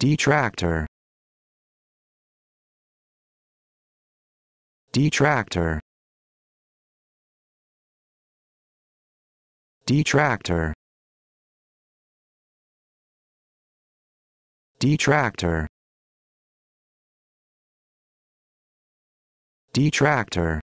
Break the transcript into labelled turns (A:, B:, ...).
A: Detractor Detractor Detractor Detractor Detractor